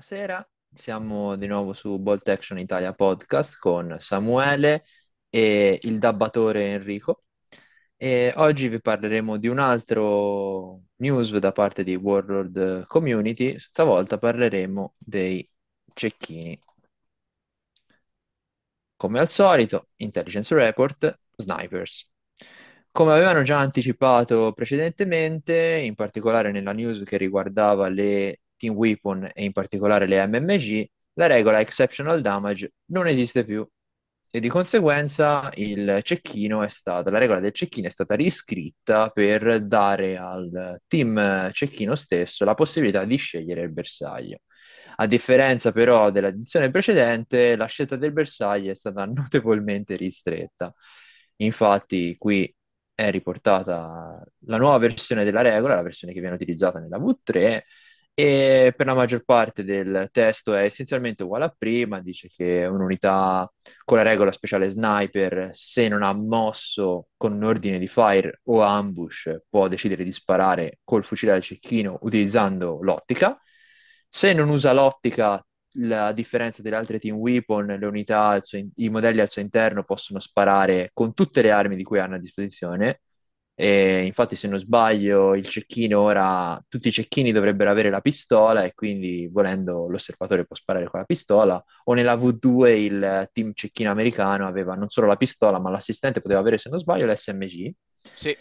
buonasera. Siamo di nuovo su Bolt Action Italia Podcast con Samuele e il dabbatore Enrico. E oggi vi parleremo di un altro news da parte di Warlord Community. Stavolta parleremo dei cecchini. Come al solito, Intelligence Report, Snipers. Come avevano già anticipato precedentemente, in particolare nella news che riguardava le Team Weapon e in particolare le MMG, la regola Exceptional Damage non esiste più e di conseguenza il cecchino è stata, la regola del cecchino è stata riscritta per dare al team cecchino stesso la possibilità di scegliere il bersaglio. A differenza però dell'edizione precedente, la scelta del bersaglio è stata notevolmente ristretta. Infatti qui è riportata la nuova versione della regola, la versione che viene utilizzata nella V3, e per la maggior parte del testo è essenzialmente uguale a prima, dice che un'unità con la regola speciale sniper, se non ha mosso con un ordine di fire o ambush, può decidere di sparare col fucile al cecchino utilizzando l'ottica. Se non usa l'ottica, la differenza delle altre team weapon, le unità, i modelli al suo interno possono sparare con tutte le armi di cui hanno a disposizione e infatti, se non sbaglio, il cecchino ora, tutti i cecchini dovrebbero avere la pistola e quindi, volendo, l'osservatore può sparare con la pistola. O nella V2 il team cecchino americano aveva non solo la pistola, ma l'assistente poteva avere, se non sbaglio, l'SMG. Sì.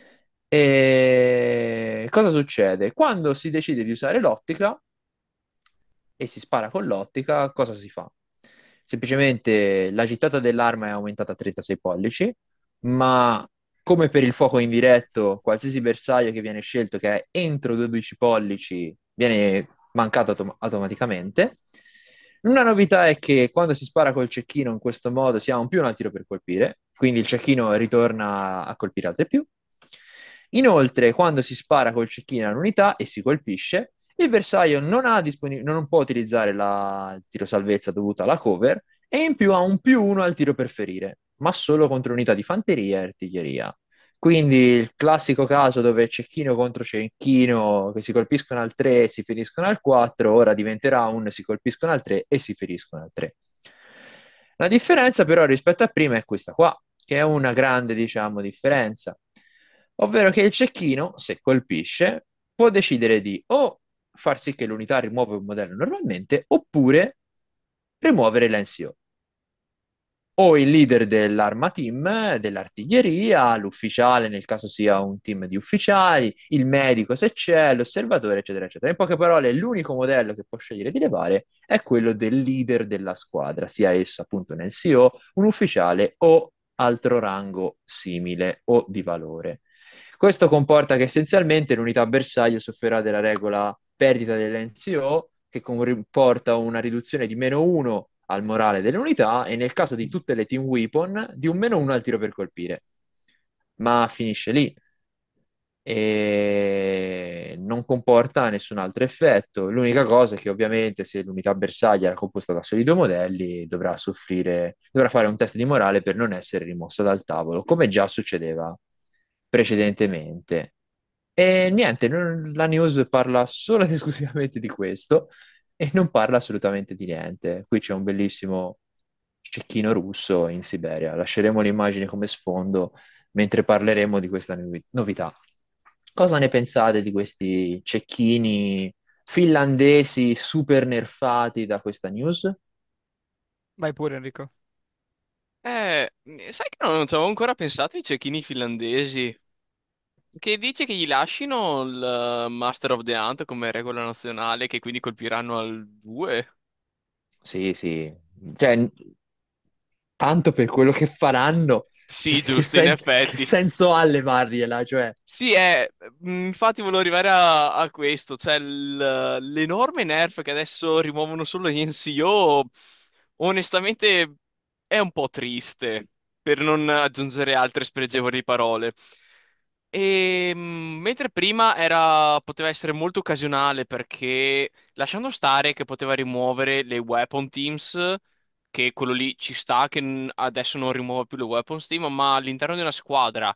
E cosa succede? Quando si decide di usare l'ottica e si spara con l'ottica, cosa si fa? Semplicemente la gittata dell'arma è aumentata a 36 pollici, ma come per il fuoco indiretto, qualsiasi bersaglio che viene scelto che è entro 12 pollici viene mancato autom- automaticamente. Una novità è che quando si spara col cecchino in questo modo si ha un più un al tiro per colpire, quindi il cecchino ritorna a colpire altre più. Inoltre, quando si spara col cecchino all'unità e si colpisce, il bersaglio non, disponib- non può utilizzare la- il tiro salvezza dovuto alla cover e in più ha un più uno al tiro per ferire ma solo contro unità di fanteria e artiglieria. Quindi il classico caso dove cecchino contro cecchino, che si colpiscono al 3 e si feriscono al 4, ora diventerà un si colpiscono al 3 e si feriscono al 3. La differenza però rispetto a prima è questa qua, che è una grande, diciamo, differenza. Ovvero che il cecchino, se colpisce, può decidere di o far sì che l'unità rimuova il modello normalmente, oppure rimuovere l'NCO o il leader dell'arma team, dell'artiglieria, l'ufficiale nel caso sia un team di ufficiali, il medico se c'è, l'osservatore, eccetera, eccetera. In poche parole, l'unico modello che può scegliere di levare è quello del leader della squadra, sia esso appunto un NCO, un ufficiale o altro rango simile o di valore. Questo comporta che essenzialmente l'unità bersaglio soffrirà della regola perdita dell'NCO, che comporta una riduzione di meno 1 al morale delle unità e nel caso di tutte le team weapon di un meno 1 al tiro per colpire. Ma finisce lì. E non comporta nessun altro effetto. L'unica cosa è che ovviamente se l'unità bersaglia era composta da soli due modelli dovrà soffrire, dovrà fare un test di morale per non essere rimossa dal tavolo, come già succedeva precedentemente. E niente, la news parla solo ed esclusivamente di questo e non parla assolutamente di niente. Qui c'è un bellissimo cecchino russo in Siberia. Lasceremo l'immagine come sfondo mentre parleremo di questa novità. Cosa ne pensate di questi cecchini finlandesi super nerfati da questa news? Vai pure Enrico. Eh, sai che non ci avevo ancora pensato ai cecchini finlandesi. Che dice che gli lasciano il eh, Master of the Hunt come regola nazionale, che quindi colpiranno al 2? Sì, sì. Cioè, tanto per quello che faranno, Sì, che, giusto, in sen- che effetti. senso ha levargliela? Cioè, Sì, è, eh, infatti volevo arrivare a, a questo, cioè l'enorme nerf che adesso rimuovono solo gli NCO, onestamente è un po' triste, per non aggiungere altre spregevoli parole. E, ehm, mentre prima era, poteva essere molto occasionale perché lasciando stare che poteva rimuovere le weapon teams, che quello lì ci sta, che adesso non rimuove più le weapon team, ma all'interno di una squadra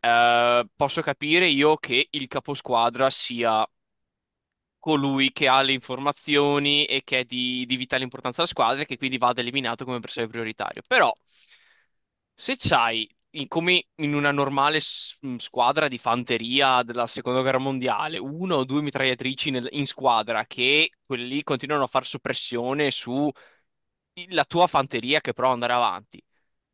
eh, posso capire io che il caposquadra sia colui che ha le informazioni e che è di, di vitale importanza alla squadra e che quindi vada eliminato come bersaglio prioritario. Però se c'hai in, come in una normale squadra di fanteria della seconda guerra mondiale, una o due mitragliatrici nel- in squadra che quelli continuano a far soppressione sulla tua fanteria che prova ad andare avanti.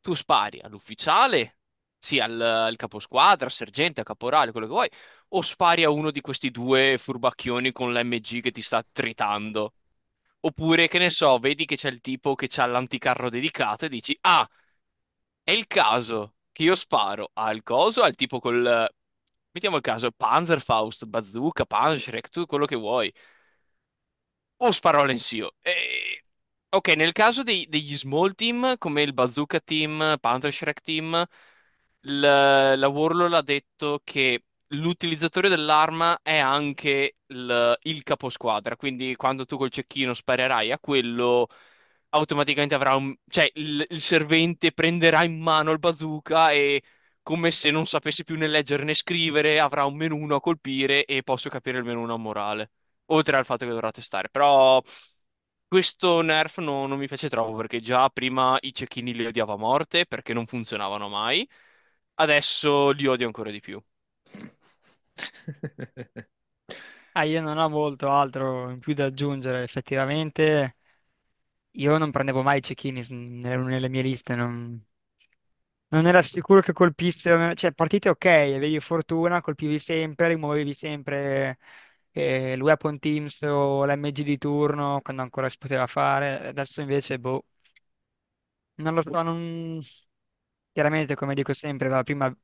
Tu spari all'ufficiale, sì, al, al caposquadra, al sergente, al caporale, quello che vuoi, o spari a uno di questi due furbacchioni con l'MG che ti sta tritando. Oppure, che ne so, vedi che c'è il tipo che ha l'anticarro dedicato e dici, ah, è il caso che io sparo al coso, al tipo col... Mettiamo il caso, Panzerfaust, Bazooka, Panzerek, tu quello che vuoi. O sparo all'ensio. E... Ok, nel caso dei- degli small team, come il Bazooka Team, Panzerschreck Team, l- la Warlord ha detto che l'utilizzatore dell'arma è anche il, il caposquadra, quindi quando tu col cecchino sparerai a quello, automaticamente avrà un... cioè il, il servente prenderà in mano il bazooka e come se non sapesse più né leggere né scrivere, avrà un meno 1 a colpire e posso capire il meno 1 a morale. Oltre al fatto che dovrà testare, però questo nerf no, non mi piace troppo perché già prima i cecchini li odiavo a morte perché non funzionavano mai, adesso li odio ancora di più. ah, io non ho molto altro in più da aggiungere, effettivamente io non prendevo mai i cecchini s- nelle, mie liste, non, non era sicuro che colpisse, cioè partite ok, avevi fortuna, colpivi sempre, rimuovevi sempre eh, Weapon Teams o l'MG di turno quando ancora si poteva fare, adesso invece boh, non lo so, non... chiaramente come dico sempre, va prima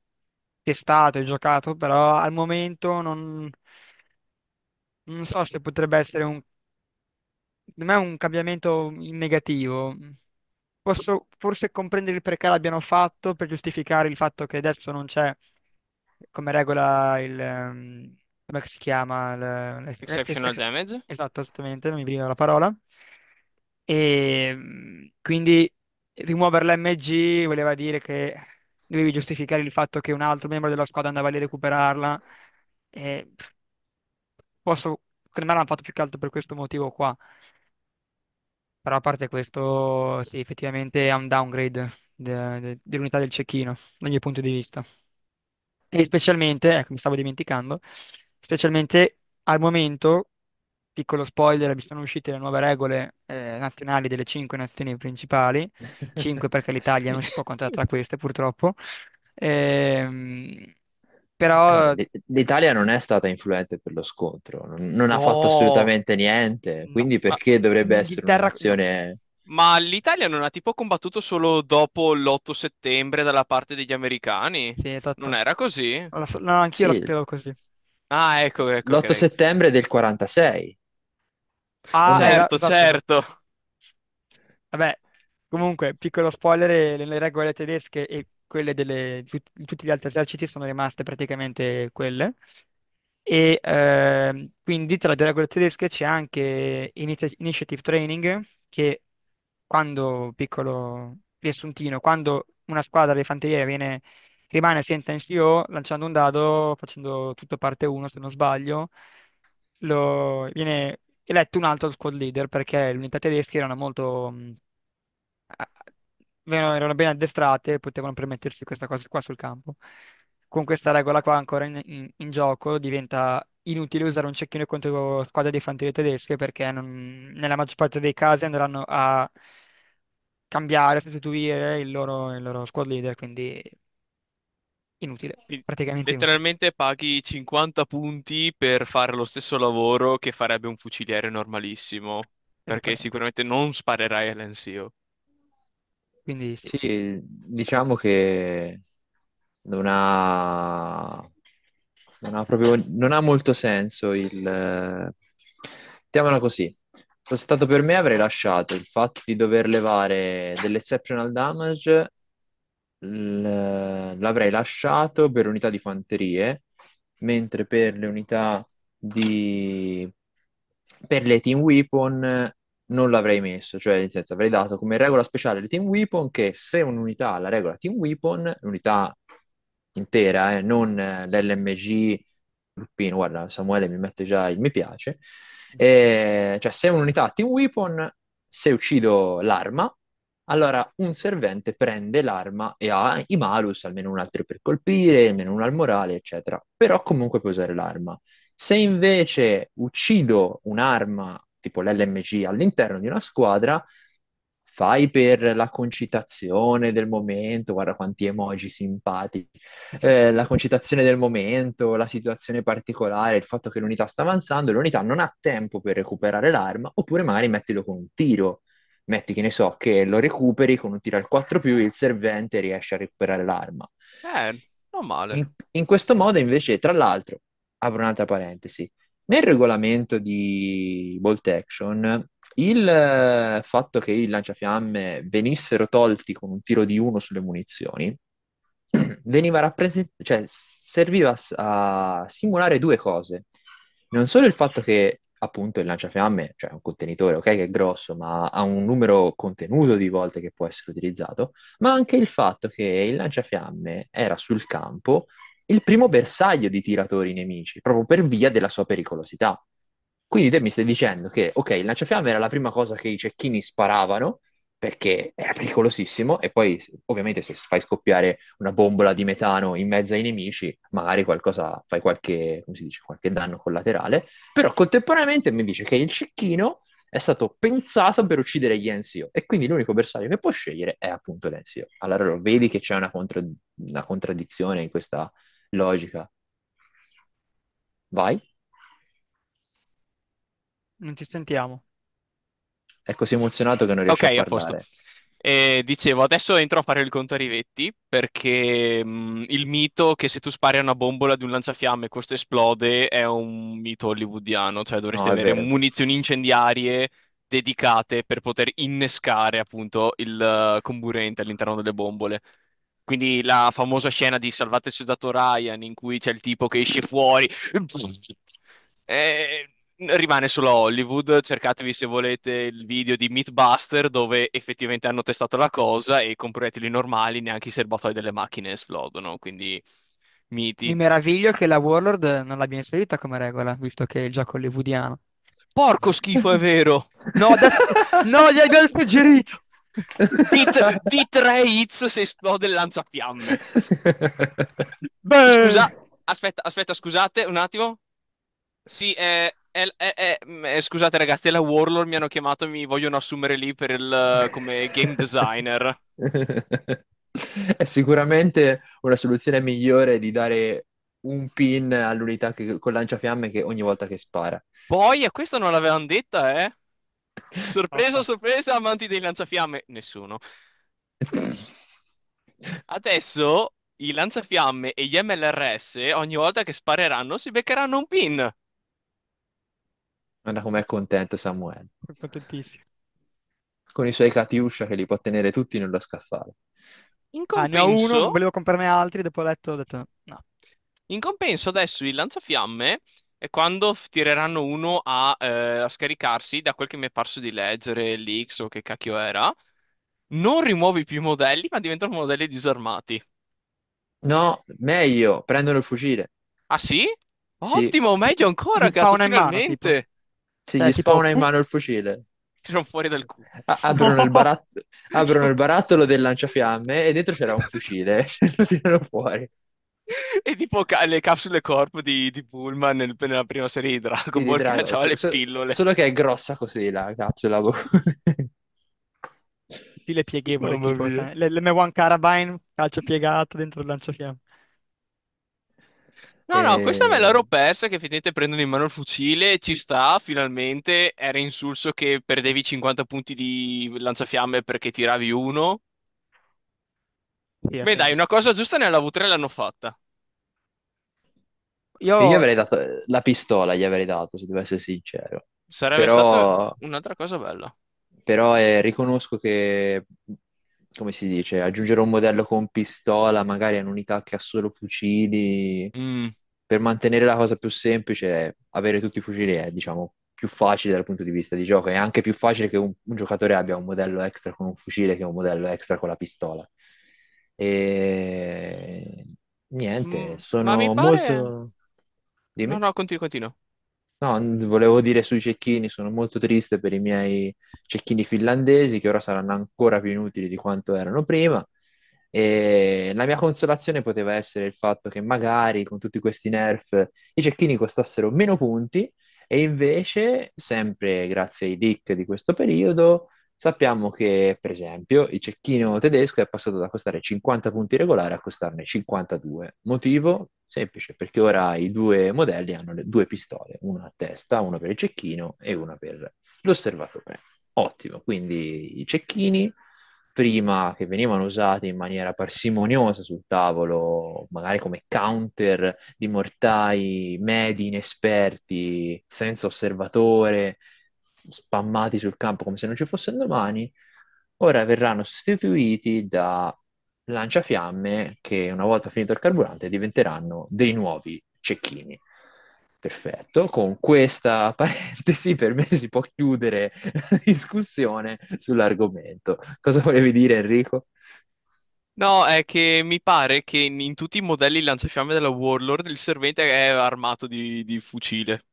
testato e giocato, però al momento non... Non so se potrebbe essere un non è un cambiamento in negativo. Posso forse comprendere il perché l'abbiano fatto per giustificare il fatto che adesso non c'è come regola il... ehm, come si chiama? Il- l'ex- Exceptional l'ex- damage? Esatto, esattamente, non mi veniva la parola. E ehm, quindi rimuovere l'MG voleva dire che dovevi giustificare il fatto che un altro membro della squadra andava lì a recuperarla. E posso, secondo me l'hanno fatto più che altro per questo motivo qua. Però a parte questo, sì, effettivamente è un downgrade de- de- dell'unità del cecchino, da ogni punto di vista. E specialmente, ecco, mi stavo dimenticando, specialmente al momento, piccolo spoiler, sono uscite le nuove regole eh, nazionali delle cinque nazioni principali, cinque perché l'Italia non si può contare tra queste purtroppo, Ehm, però... Eh, L'Italia non è stata influente per lo scontro, non, ha fatto No, assolutamente niente, No, quindi ma perché dovrebbe essere una l'Inghilterra... nazione... ma l'Italia non ha tipo combattuto solo dopo l'8 settembre dalla parte degli americani? Sì, esatto. Non esatto. era così? No, anch'io la Sì, spero così. Ah, ecco, ecco, l'8 ok. settembre del 46, Ah, certo, era... Certo, Esatto, certo. Vabbè, comunque, piccolo spoiler, le, le regole tedesche e quelle delle, tutti gli altri eserciti sono rimaste praticamente quelle. E eh, quindi tra le regole tedesche c'è anche initiative training, che quando, piccolo riassuntino, quando una squadra di fanteria viene, rimane senza NCO, lanciando un dado, facendo tutto parte 1 se non sbaglio, lo, viene eletto un altro squad leader perché le unità tedesche erano molto erano ben addestrate e potevano permettersi questa cosa qua sul campo. Con questa regola qua ancora in, in- in gioco diventa inutile usare un cecchino contro squadre di difensivamente tedesche perché non- nella maggior parte dei casi andranno a cambiare, sostituire il loro, il loro squad leader, quindi inutile, praticamente inutile. letteralmente paghi 50 punti per fare lo stesso lavoro che farebbe un fuciliere normalissimo, perché Esattamente. sicuramente non sparerai all'Ensio. Quindi sì. Sì, diciamo che non ha, non ha proprio, non ha molto senso il... Mettiamola così, fosse stato per me avrei lasciato il fatto di dover levare dell'exceptional damage, l'avrei lasciato per unità di fanterie, mentre per le unità di... per le team weapon non l'avrei messo, cioè nel senso avrei dato come regola speciale il Team Weapon che se un'unità ha la regola Team Weapon, l'unità intera, eh, non eh, l'LMG gruppino, guarda Samuele mi mette già il mi piace, eh, cioè se un'unità ha Team Weapon, se uccido l'arma, allora un servente prende l'arma e ha i malus, almeno un altro per colpire, almeno uno al morale, eccetera, però comunque può usare l'arma. Se invece uccido un'arma tipo l'LMG all'interno di una squadra, fai per la concitazione del momento, guarda quanti emoji simpatici, eh, la concitazione del momento, la situazione particolare, il fatto che l'unità sta avanzando e l'unità non ha tempo per recuperare l'arma, oppure magari mettilo con un tiro, metti che ne so, che lo recuperi con un tiro al 4 più il servente riesce a recuperare l'arma. Eh, non male. In, in questo modo invece, tra l'altro, apro un'altra parentesi, nel regolamento di Bolt Action, il eh, fatto che i lanciafiamme venissero tolti con un tiro di uno sulle munizioni veniva rappresent- cioè, serviva a simulare due cose. Non solo il fatto che appunto il lanciafiamme, cioè un contenitore, ok, che è grosso, ma ha un numero contenuto di volte che può essere utilizzato, ma anche il fatto che il lanciafiamme era sul campo il primo bersaglio di tiratori nemici, proprio per via della sua pericolosità. Quindi te mi stai dicendo che, ok, il lanciafiamme era la prima cosa che i cecchini sparavano, perché era pericolosissimo, e poi ovviamente se fai scoppiare una bombola di metano in mezzo ai nemici, magari qualcosa, fai qualche, come si dice, qualche danno collaterale, però contemporaneamente mi dice che il cecchino è stato pensato per uccidere gli NCO e quindi l'unico bersaglio che può scegliere è appunto l'NCO. Allora vedi che c'è una, contra- una contraddizione in questa, logica. Vai. Non ti sentiamo. È così emozionato che non Ok, riesce a a posto. parlare. Eh, dicevo, adesso entro a fare il conto a Rivetti perché mh, il mito che se tu spari a una bombola di un lanciafiamme questo esplode è un mito hollywoodiano, cioè dovresti No, avere vero. munizioni incendiarie dedicate per poter innescare appunto il eh, comburente all'interno delle bombole. Quindi la famosa scena di Salvate il soldato Ryan in cui c'è il tipo che esce fuori. Eh, rimane solo a Hollywood. Cercatevi se volete il video di Meatbuster dove effettivamente hanno testato la cosa e con proiettili normali neanche i serbatoi delle macchine esplodono. Quindi miti. Mi meraviglio che la Warlord non l'abbia inserita come regola, visto che è il gioco hollywoodiano. Porco schifo, è vero! No, adesso... no, gli abbiamo suggerito! di, 3 hits se esplode il lanciafiamme. Scusa, aspetta, aspetta, scusate un attimo. Sì, eh, eh, eh, scusate ragazzi, la Warlord, mi hanno chiamato, e mi vogliono assumere lì per il, eh, come game designer. è sicuramente una soluzione migliore di dare un pin all'unità che, con lanciafiamme che ogni volta che spara. Poi a questo non l'avevano detta, eh? Sorpresa, sorpresa, amanti dei lanciafiamme? Nessuno. Adesso i lanciafiamme e gli MLRS ogni volta che spareranno si beccheranno un pin. Guarda com'è contento Samuel. Sono contentissimo. Con i suoi Katiusha che li può tenere tutti nello scaffale. In Ah, ne ho uno, compenso, volevo comprarne altri, dopo ho letto, ho detto no. in compenso adesso i lanciafiamme e quando tireranno uno a, eh, a scaricarsi, da quel che mi è parso di leggere, l'X o che cacchio era, non rimuovi più i modelli, ma diventano modelli disarmati. No, meglio, prendono il fucile. Ah sì? Sì, Ottimo, meglio ancora, Gli cazzo, spawna in mano, tipo. finalmente! sì, Cioè, gli tipo, spawna in mano il fucile. Tirano fuori dal culo. A- aprono il barat- aprono il barattolo del lanciafiamme e dentro c'era un fucile. Cioè, lo tirano fuori. E tipo ca- le capsule corpo di, di Pullman nel- nella prima serie di Dragon Sì, di Ball che Drago- faceva le so- pillole. solo che è grossa così la capsula. boh. Pile pieghevole, Mamma tipo, mia. sai? l'M1 Carabine, calcio piegato dentro il lanciafiamme. No, no, questa me l'ero E- eh. persa che effettivamente prendono in mano il fucile, ci sta, finalmente, era insulso che perdevi 50 punti di lanciafiamme perché tiravi uno, sì, Beh, dai, una cosa giusta nella V3 l'hanno fatta. Io... Io avrei dato eh, la pistola, gli avrei dato, se devo essere sincero. Sarebbe Però... stata un'altra cosa bella. Però eh, riconosco che, come si dice, aggiungere un modello con pistola, magari a un'unità che ha solo fucili, Mm, per mantenere la cosa più semplice, avere tutti i fucili è, diciamo, più facile dal punto di vista di gioco. È anche più facile che un, un giocatore abbia un modello extra con un fucile che un modello extra con la pistola. E niente, mm, Ma sono pare... molto... No, Dimmi. no, continua, continua. No, n- volevo dire sui cecchini, sono molto triste per i miei cecchini finlandesi che ora saranno ancora più inutili di quanto erano prima. E la mia consolazione poteva essere il fatto che magari con tutti questi nerf i cecchini costassero meno punti e invece, sempre grazie ai leak di questo periodo, Sappiamo che, per esempio, il cecchino tedesco è passato da costare 50 punti regolari a costarne 52. Motivo? Semplice, perché ora i due modelli hanno le due pistole, una a testa, una per il cecchino e una per l'osservatore. Ottimo, quindi i cecchini prima che venivano usati in maniera parsimoniosa sul tavolo, magari come counter di mortai medi inesperti, senza osservatore, spammati sul campo come se non ci fosse un domani, ora verranno sostituiti da lanciafiamme che una volta finito il carburante diventeranno dei nuovi cecchini. Perfetto, con questa parentesi per me si può chiudere la discussione sull'argomento. Cosa volevi dire Enrico? No, è che mi pare che in, in tutti i modelli lanciafiamme della Warlord il servente è armato di, di fucile.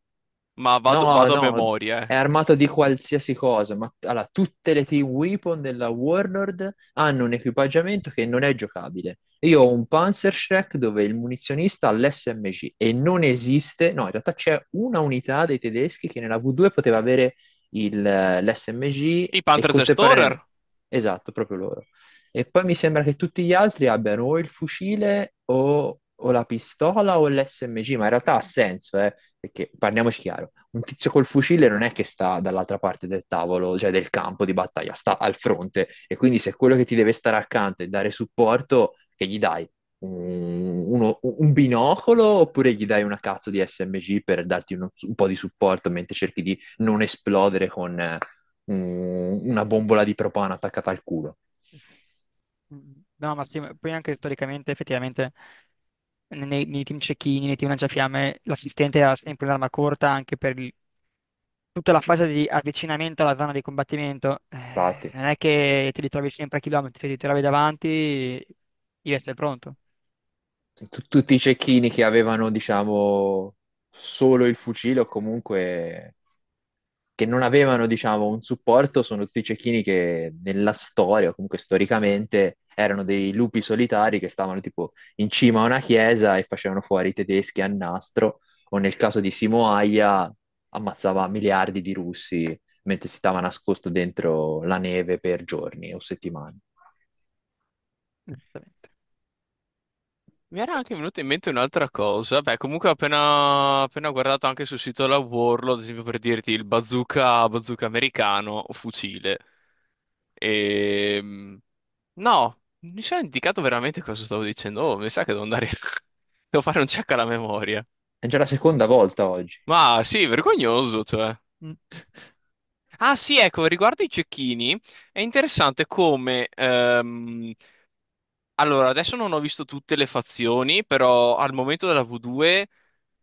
Ma vado, no, vado no, a memoria. Eh. È armato di qualsiasi cosa. Ma allora, tutte le team weapon della Warlord hanno un equipaggiamento che non è giocabile. Io ho un Panzer Shack dove il munizionista ha l'SMG e non esiste. No, in realtà c'è una unità dei tedeschi che nella V2 poteva avere eh, l'SMG. I Panzer Zerstörer. Esatto, proprio loro. E poi mi sembra che tutti gli altri abbiano o il fucile o o la pistola o l'SMG, ma in realtà ha senso, eh, perché parliamoci chiaro, un tizio col fucile non è che sta dall'altra parte del tavolo, cioè del campo di battaglia, sta al fronte e quindi se quello che ti deve stare accanto e dare supporto, che gli dai? Un, uno, un binocolo oppure gli dai una cazzo di SMG per darti uno, un po' di supporto mentre cerchi di non esplodere con eh, un, una bombola di propano attaccata al culo? No, ma sì, poi anche storicamente effettivamente nei, nei team cecchini, nei team lanciafiamme, l'assistente era sempre un'arma corta anche per il- tutta la fase di avvicinamento alla zona di combattimento. Eh, Infatti. non è che ti ritrovi sempre a chilometri, ti ritrovi davanti, devi essere pronto. Cioè, tutti i cecchini che avevano, diciamo, solo il fucile o comunque che non avevano, diciamo, un supporto sono tutti i cecchini che nella storia, o comunque storicamente, erano dei lupi solitari che stavano tipo in cima a una chiesa e facevano fuori i tedeschi a nastro, o nel caso di Simo Simoaia ammazzava miliardi di russi mentre si stava nascosto dentro la neve per giorni o settimane. Esattamente. Mi era anche venuta in mente un'altra cosa. Beh, comunque ho appena, appena guardato anche sul sito della Warlord, ad esempio per dirti il bazooka, bazooka americano o fucile. E... Ehm, no, mi sono indicato veramente cosa stavo dicendo. Oh, mi sa che devo andare... devo fare un check alla memoria. È già la seconda volta oggi. Ma sì, vergognoso, cioè. Mm. Ah sì, ecco, riguardo i cecchini, è interessante come ehm, allora, adesso non ho visto tutte le fazioni, però al momento della V2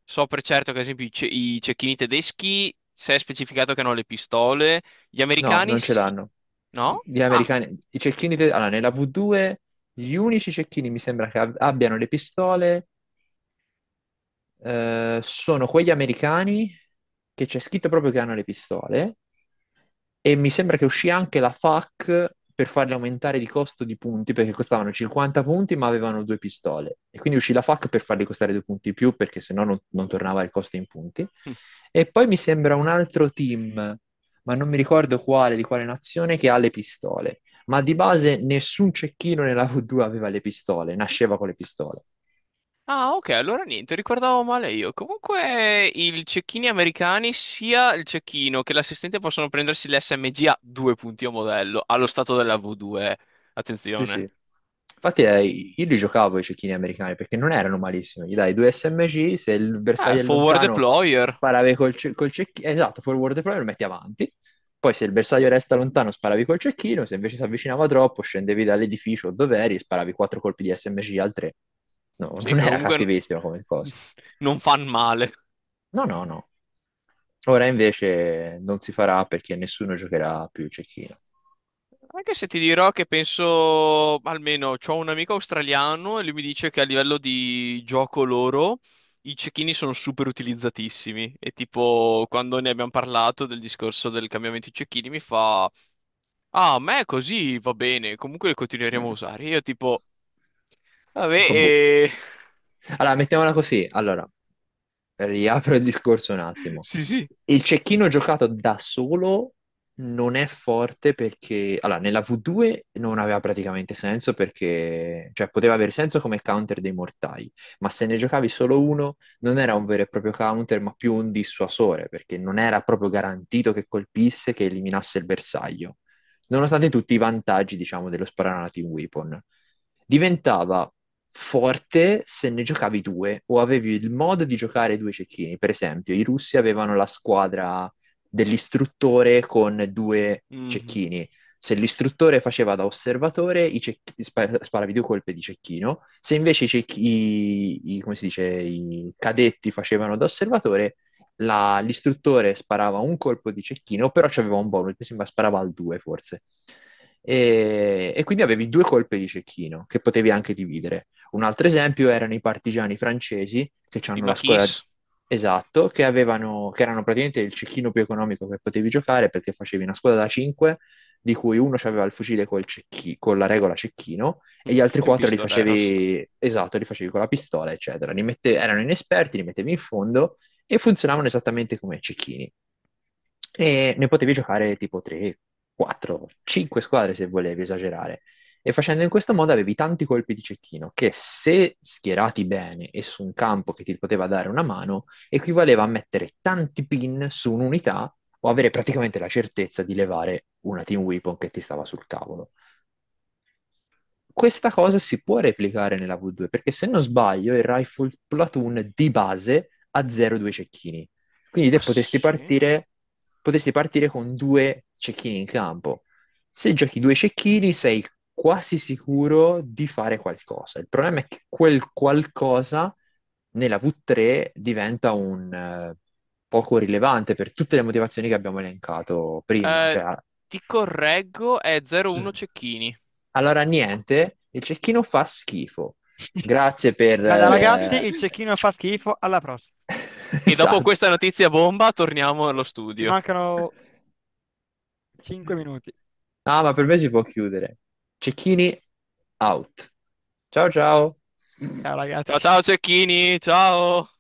so per certo che ad esempio i, i cecchini tedeschi si è specificato che hanno le pistole, gli No, americani non ce l'hanno. no? Gli Ah, americani, i cecchini, allora, nella V2 gli unici cecchini mi sembra che ab- abbiano le pistole eh, sono quegli americani che c'è scritto proprio che hanno le pistole e mi sembra che uscì anche la FAC per farli aumentare di costo di punti perché costavano 50 punti ma avevano due pistole e quindi uscì la FAC per farli costare due punti in più perché sennò non, non tornava il costo in punti mm. e poi mi sembra un altro team ma non mi ricordo quale di quale nazione che ha le pistole ma di base nessun cecchino nella V2 aveva le pistole nasceva con le pistole Ah, ok, allora niente, ricordavo male io. Comunque, i cecchini americani, sia il cecchino che l'assistente possono prendersi l'SMG a due punti a modello, allo stato della V2. Sì, Attenzione. Infatti eh, io li giocavo i cecchini americani perché non erano malissimi. Gli dai due SMG, se il Eh, bersaglio ah, è forward lontano deployer. sparavi col, ce- col cecchino. Esatto, forward deployer lo metti avanti. Poi se il bersaglio resta lontano sparavi col cecchino, se invece si avvicinava troppo scendevi dall'edificio dove eri e sparavi quattro colpi di SMG al 3. No, non era cattivissimo come cosa. Non fan male. No, no, no. Ora invece non si farà perché nessuno giocherà più cecchino. Anche se ti dirò che penso, almeno, ho un amico australiano e lui mi dice che a livello di gioco loro i cecchini sono super utilizzatissimi. E tipo, quando ne abbiamo parlato del discorso del cambiamento di cecchini, mi fa... Ah, a me così va bene, comunque li continueremo a mm. usare. Io tipo... Vabbè, eh. Allora, mettiamola così. Allora, riapro il discorso un attimo. Sì, sì. Il cecchino giocato da solo non è forte perché... Allora, nella V2 non aveva praticamente senso perché... Cioè, poteva avere senso come counter dei mortai, ma se ne giocavi solo uno non era un vero e proprio counter, ma più un dissuasore, perché non era proprio garantito che colpisse, che eliminasse il bersaglio. Nonostante tutti i vantaggi, diciamo, dello sparare una team weapon. Diventava forte se ne giocavi due o avevi il modo di giocare due cecchini. Per esempio, i russi avevano la squadra dell'istruttore con due mm-hmm. cecchini. Se l'istruttore faceva da osservatore, i cecch- sp- sparavi due colpi di cecchino. Se invece i, cecch- i, i, dice, i cadetti facevano da osservatore, la, l'istruttore sparava un colpo di cecchino, però c'aveva un bonus, mi sembra sparava al 2 forse. E, quindi avevi due colpe di cecchino che potevi anche dividere. Un altro esempio erano i partigiani francesi che hanno la scuola esatto, che, avevano, che erano praticamente il cecchino più economico che potevi giocare perché facevi una squadra da 5 di cui uno aveva il fucile cecchi, con la regola cecchino e gli mm, altri quattro li facevi esatto, li facevi con la pistola, eccetera. Mette, erano inesperti, li mettevi in fondo e funzionavano esattamente come cecchini. E ne potevi giocare tipo 3, 4, 5 squadre se volevi esagerare. E facendo in questo modo avevi tanti colpi di cecchino che, se schierati bene e su un campo che ti poteva dare una mano, equivaleva a mettere tanti pin su un'unità o avere praticamente la certezza di levare una team weapon che ti stava sul cavolo. Questa cosa si può replicare nella V2 perché, se non sbaglio, il rifle platoon di base ha 0-2 cecchini. Quindi te ah, partire, potesti partire con due cecchini in campo. Se giochi due cecchini sei quasi sicuro di fare qualcosa. Il problema è che quel qualcosa nella V3 diventa un uh, poco rilevante per tutte le motivazioni che abbiamo elencato prima. Eh, cioè... Ti correggo, è 0-1 cecchini. Allora niente, il cecchino fa schifo. Grazie per... Allora, eh, ragazzi, il cecchino fa schifo, alla prossima. E esatto. dopo questa notizia bomba torniamo allo studio. Mancano 5 minuti. Ah, ma per me si può chiudere. Cecchini out. Ciao ciao. Ciao ragazzi. Ciao ciao Cecchini, ciao.